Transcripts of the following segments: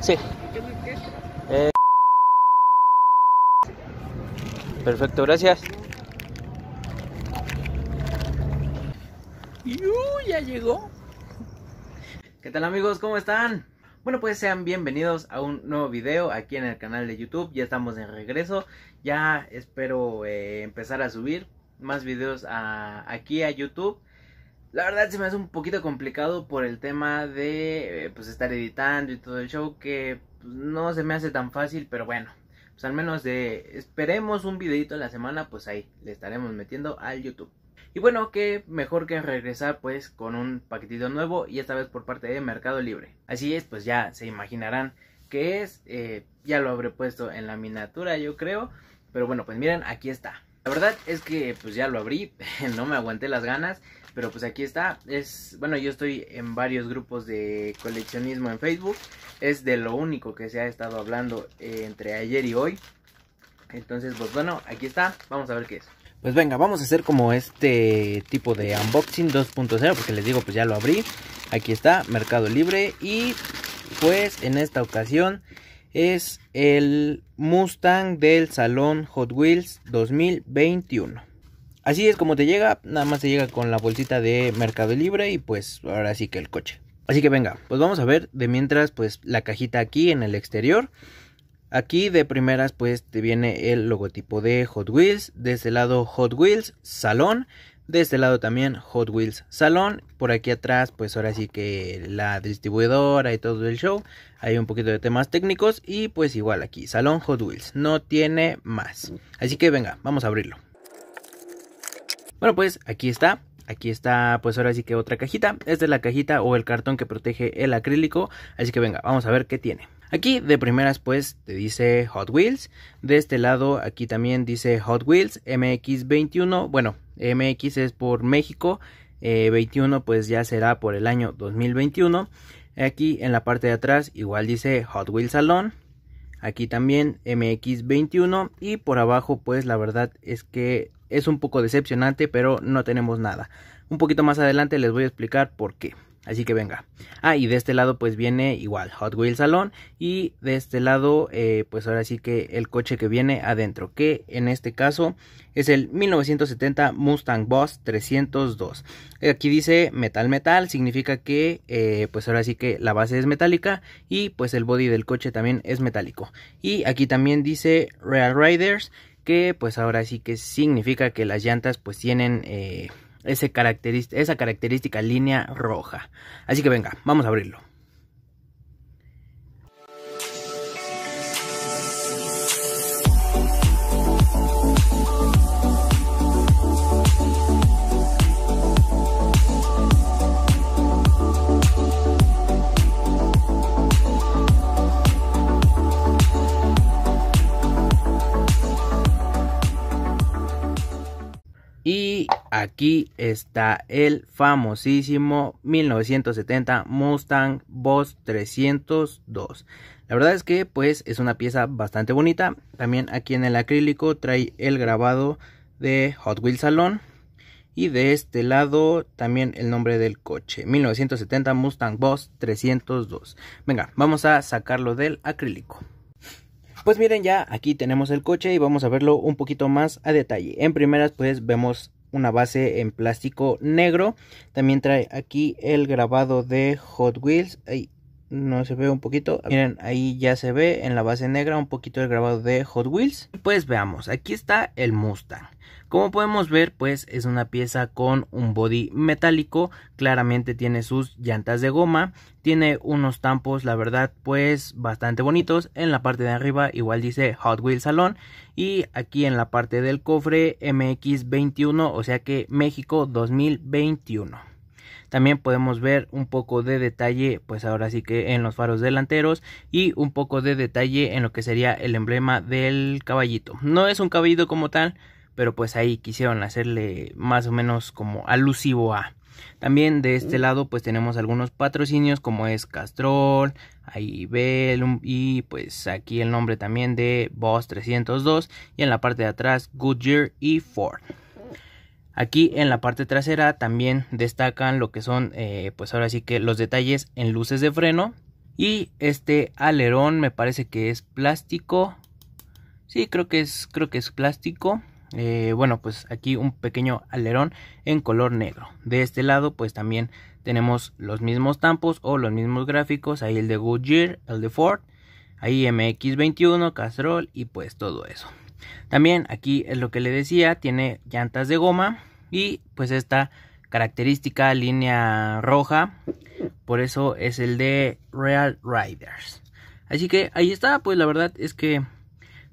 Sí. Eh. Perfecto, gracias. Ya llegó. ¿Qué tal amigos? ¿Cómo están? Bueno, pues sean bienvenidos a un nuevo video aquí en el canal de YouTube. Ya estamos en regreso. Ya espero eh, empezar a subir más videos aquí a YouTube. La verdad se me hace un poquito complicado por el tema de eh, pues estar editando y todo el show que pues, no se me hace tan fácil, pero bueno, pues al menos de esperemos un videito a la semana, pues ahí le estaremos metiendo al YouTube. Y bueno, que mejor que regresar pues con un paquetito nuevo y esta vez por parte de Mercado Libre. Así es, pues ya se imaginarán que es, eh, ya lo habré puesto en la miniatura yo creo, pero bueno, pues miren, aquí está. La verdad es que pues ya lo abrí, no me aguanté las ganas pero pues aquí está. Es, bueno, yo estoy en varios grupos de coleccionismo en Facebook. Es de lo único que se ha estado hablando eh, entre ayer y hoy. Entonces, pues bueno, aquí está. Vamos a ver qué es. Pues venga, vamos a hacer como este tipo de unboxing 2.0, porque les digo, pues ya lo abrí. Aquí está, Mercado Libre. Y pues en esta ocasión es el Mustang del Salón Hot Wheels 2021. Así es como te llega, nada más te llega con la bolsita de Mercado Libre y pues ahora sí que el coche. Así que venga, pues vamos a ver de mientras pues la cajita aquí en el exterior. Aquí de primeras pues te viene el logotipo de Hot Wheels, de este lado Hot Wheels Salón, de este lado también Hot Wheels Salón, por aquí atrás pues ahora sí que la distribuidora y todo el show, hay un poquito de temas técnicos y pues igual aquí Salón Hot Wheels, no tiene más. Así que venga, vamos a abrirlo. Bueno, pues aquí está. Aquí está, pues ahora sí que otra cajita. Esta es la cajita o el cartón que protege el acrílico. Así que venga, vamos a ver qué tiene. Aquí de primeras pues te dice Hot Wheels. De este lado aquí también dice Hot Wheels MX21. Bueno, MX es por México. 21 eh, pues ya será por el año 2021. Aquí en la parte de atrás igual dice Hot Wheels Salón. Aquí también MX21 y por abajo pues la verdad es que es un poco decepcionante, pero no tenemos nada. Un poquito más adelante les voy a explicar por qué. Así que venga. Ah, y de este lado pues viene igual Hot Wheels Salón. Y de este lado eh, pues ahora sí que el coche que viene adentro. Que en este caso es el 1970 Mustang Boss 302. Aquí dice metal metal. Significa que eh, pues ahora sí que la base es metálica. Y pues el body del coche también es metálico. Y aquí también dice Real Riders que pues ahora sí que significa que las llantas pues tienen eh, ese esa característica línea roja. Así que venga, vamos a abrirlo. aquí está el famosísimo 1970 Mustang Boss 302. La verdad es que pues es una pieza bastante bonita. También aquí en el acrílico trae el grabado de Hot Wheels Salón. Y de este lado también el nombre del coche. 1970 Mustang Boss 302. Venga, vamos a sacarlo del acrílico. Pues miren ya, aquí tenemos el coche y vamos a verlo un poquito más a detalle. En primeras pues vemos una base en plástico negro. También trae aquí el grabado de Hot Wheels. Ahí no se ve un poquito. Miren, ahí ya se ve en la base negra un poquito el grabado de Hot Wheels. Pues veamos, aquí está el Mustang. Como podemos ver, pues es una pieza con un body metálico, claramente tiene sus llantas de goma, tiene unos tampos, la verdad, pues bastante bonitos. En la parte de arriba igual dice Hot Wheels Salón y aquí en la parte del cofre MX21, o sea que México 2021. También podemos ver un poco de detalle, pues ahora sí que en los faros delanteros y un poco de detalle en lo que sería el emblema del caballito. No es un caballito como tal, pero pues ahí quisieron hacerle más o menos como alusivo a. También de este lado pues tenemos algunos patrocinios como es Castrol, Bellum y pues aquí el nombre también de Boss 302 y en la parte de atrás Goodyear y Ford. Aquí en la parte trasera también destacan lo que son eh, pues ahora sí que los detalles en luces de freno y este alerón me parece que es plástico. Sí, creo que es creo que es plástico eh, bueno pues aquí un pequeño alerón en color negro de este lado pues también tenemos los mismos tampos o los mismos gráficos ahí el de Goodyear el de Ford ahí MX21 Castrol y pues todo eso también aquí es lo que le decía tiene llantas de goma y pues esta característica línea roja por eso es el de Real Riders así que ahí está pues la verdad es que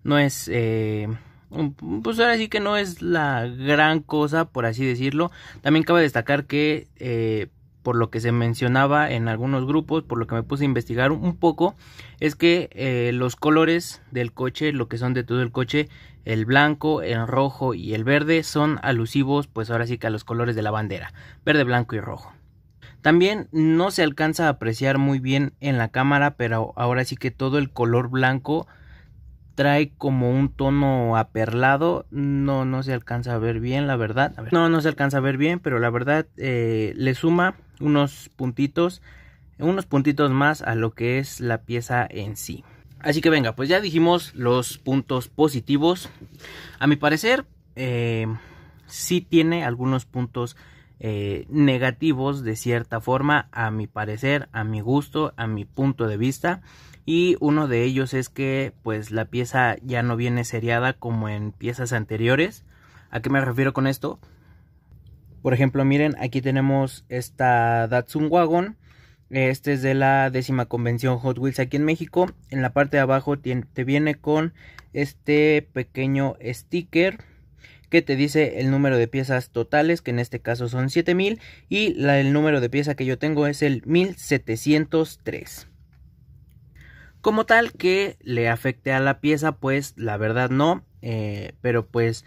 no es eh, Mm, pues ahora sí que no es la gran cosa, por así decirlo. También cabe destacar que, eh, por lo que se mencionaba en algunos grupos, por lo que me puse a investigar un poco, es que eh, los colores del coche, lo que son de todo el coche, el blanco, el rojo y el verde, son alusivos, pues ahora sí que a los colores de la bandera, verde, blanco y rojo. También no se alcanza a apreciar muy bien en la cámara, pero ahora sí que todo el color blanco trae como un tono aperlado. No, no se alcanza a ver bien, la verdad. No, no se alcanza a ver bien, pero la verdad eh, le suma unos puntitos, unos puntitos más a lo que es la pieza en sí. Así que venga, pues ya dijimos los puntos positivos. A mi parecer, eh, sí tiene algunos puntos eh, negativos de cierta forma, a mi parecer, a mi gusto, a mi punto de vista y uno de ellos es que pues la pieza ya no viene seriada como en piezas anteriores. ¿A qué me refiero con esto? Por ejemplo, miren, aquí tenemos esta Datsun Wagon. Este es de la décima convención Hot Wheels aquí en México. En la parte de abajo te viene con este pequeño sticker que te dice el número de piezas totales, que en este caso son 7000, y el número de pieza que yo tengo es el 1703 como tal que le afecte a la pieza, pues la verdad no, eh, pero pues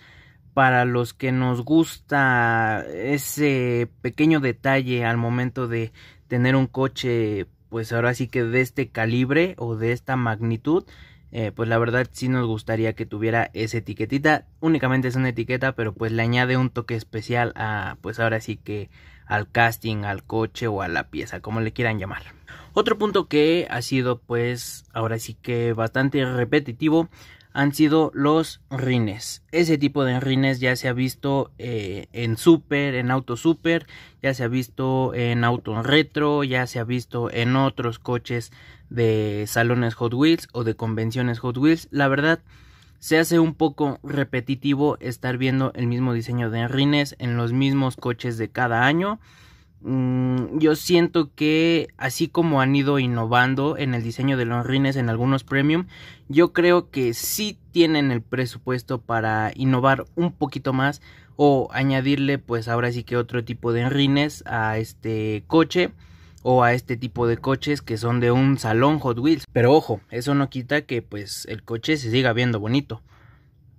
para los que nos gusta ese pequeño detalle al momento de tener un coche, pues ahora sí que de este calibre o de esta magnitud, eh, pues la verdad sí nos gustaría que tuviera esa etiquetita. Únicamente es una etiqueta, pero pues le añade un toque especial a, pues ahora sí que al casting, al coche o a la pieza, como le quieran llamar. Otro punto que ha sido pues ahora sí que bastante repetitivo han sido los rines. Ese tipo de rines ya se ha visto eh, en super, en auto super, ya se ha visto en auto retro, ya se ha visto en otros coches de salones Hot Wheels o de convenciones Hot Wheels. La verdad, se hace un poco repetitivo estar viendo el mismo diseño de rines en los mismos coches de cada año. Mm, yo siento que así como han ido innovando en el diseño de los rines en algunos premium, yo creo que sí tienen el presupuesto para innovar un poquito más o añadirle pues ahora sí que otro tipo de rines a este coche o a este tipo de coches que son de un salón Hot Wheels. Pero ojo, eso no quita que pues el coche se siga viendo bonito.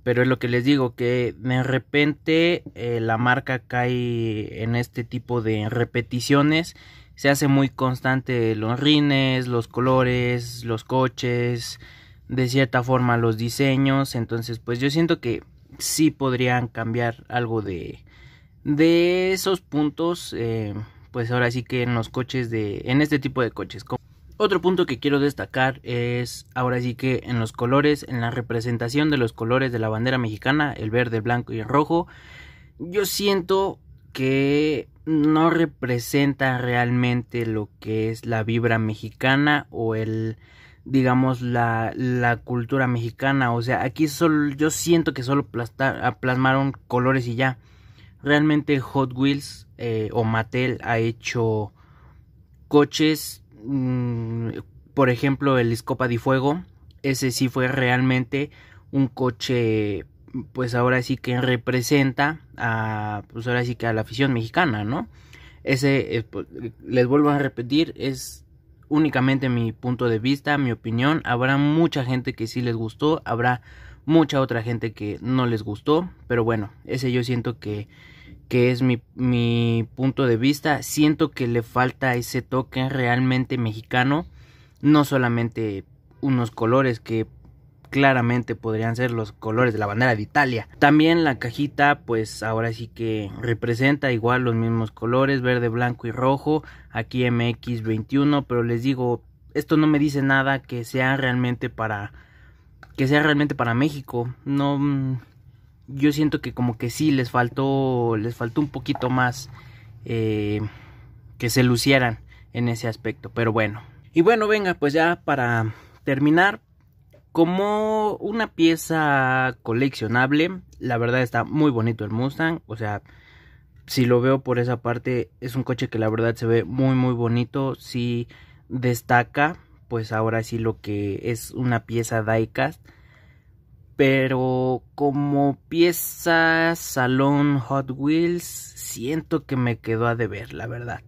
Pero es lo que les digo, que de repente eh, la marca cae en este tipo de repeticiones. Se hace muy constante los rines, los colores, los coches, de cierta forma los diseños. Entonces pues yo siento que sí podrían cambiar algo de, de esos puntos. Eh, pues ahora sí que en los coches de, en este tipo de coches. Otro punto que quiero destacar es ahora sí que en los colores, en la representación de los colores de la bandera mexicana, el verde, blanco y el rojo, yo siento que no representa realmente lo que es la vibra mexicana o el digamos la, la cultura mexicana o sea aquí solo yo siento que solo plasmaron colores y ya realmente Hot Wheels eh, o Mattel ha hecho coches, mm, por ejemplo el Escopa de Fuego, ese sí fue realmente un coche pues ahora sí que representa a pues ahora sí que a la afición mexicana, ¿no? Ese eh, pues, les vuelvo a repetir es únicamente mi punto de vista, mi opinión, habrá mucha gente que sí les gustó, habrá mucha otra gente que no les gustó, pero bueno, ese yo siento que que es mi, punto de vista. Siento que le falta ese toque realmente mexicano, no solamente unos colores que claramente podrían ser los colores de la bandera de Italia. También la cajita pues ahora sí que representa igual los mismos colores, verde, blanco y rojo, aquí MX21, pero les digo, esto no me dice nada que sea realmente para que sea realmente para México. No mm, yo siento que como que sí les faltó, les faltó un poquito más eh, que se lucieran en ese aspecto, pero bueno. Y bueno, venga, pues ya para terminar, como una pieza coleccionable, la verdad está muy bonito el Mustang, o sea, si lo veo por esa parte, es un coche que la verdad se ve muy muy bonito, si destaca, pues ahora sí lo que es una pieza diecast pero como pieza salón Hot Wheels, siento que me quedó a deber, la verdad.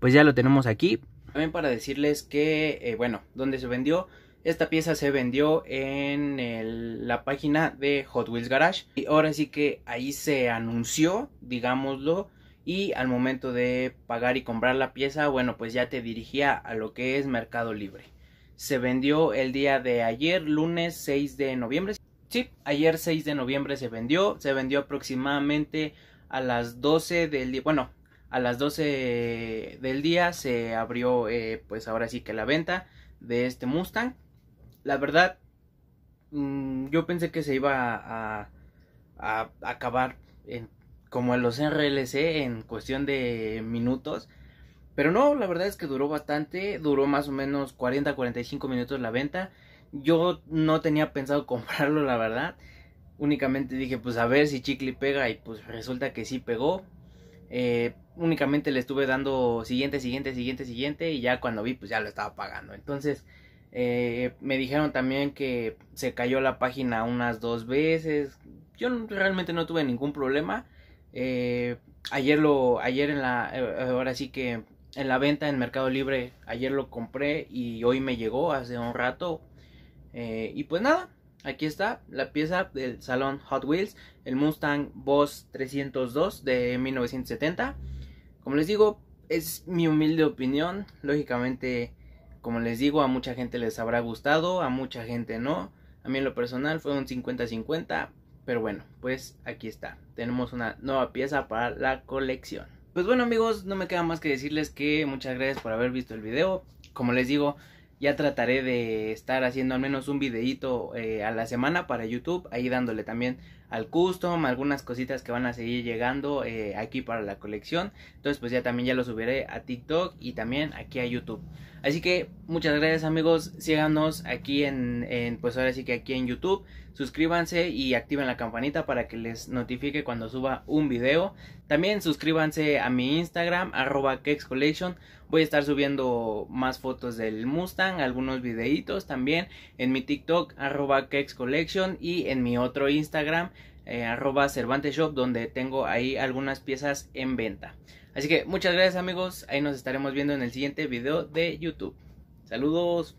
Pues ya lo tenemos aquí. También para decirles que, eh, bueno, donde se vendió, esta pieza se vendió en la página de Hot Wheels Garage. Y ahora sí que ahí se anunció, digámoslo, y al momento de pagar y comprar la pieza, bueno, pues ya te dirigía a lo que es Mercado Libre. Se vendió el día de ayer, lunes 6 de noviembre, ayer 6 de noviembre se vendió, se vendió aproximadamente a las 12 del día, bueno, a las 12 del día se abrió eh, pues ahora sí que la venta de este Mustang. La verdad, mm, yo pensé que se iba a, acabar como en los RLC en cuestión de minutos. Pero no, la verdad es que duró bastante, duró más o menos 40-45 minutos la venta. Yo no tenía pensado comprarlo, la verdad. Únicamente dije, pues a ver si chicle pega y pues resulta que sí pegó. Eh, únicamente le estuve dando siguiente, siguiente, siguiente, siguiente y ya cuando vi pues ya lo estaba pagando. Entonces eh, me dijeron también que se cayó la página unas dos veces. Yo realmente no tuve ningún problema. Eh, ayer lo, ayer en la, ahora sí que en la venta en Mercado Libre, ayer lo compré y hoy me llegó hace un rato, eh, y pues nada, aquí está la pieza del salón Hot Wheels, el Mustang Boss 302 de 1970. Como les digo, es mi humilde opinión. Lógicamente, como les digo, a mucha gente les habrá gustado, a mucha gente no. A mí en lo personal fue un 50-50. Pero bueno, pues aquí está. Tenemos una nueva pieza para la colección. Pues bueno amigos, no me queda más que decirles que muchas gracias por haber visto el video. Como les digo, ya trataré de estar haciendo al menos un videito eh, a la semana para YouTube, ahí dándole también al custom, algunas cositas que van a seguir llegando eh, aquí para la colección. Entonces pues ya también ya lo subiré a TikTok y también aquí a YouTube. Así que muchas gracias amigos, síganos aquí en, pues ahora sí que aquí en YouTube, suscríbanse y activen la campanita para que les notifique cuando suba un video. También suscríbanse a mi Instagram, arroba Voy a estar subiendo más fotos del Mustang, algunos videitos también en mi TikTok, arroba y en mi otro Instagram, eh, arroba Cervantes Shop, donde tengo ahí algunas piezas en venta. Así que muchas gracias amigos, ahí nos estaremos viendo en el siguiente video de YouTube. Saludos.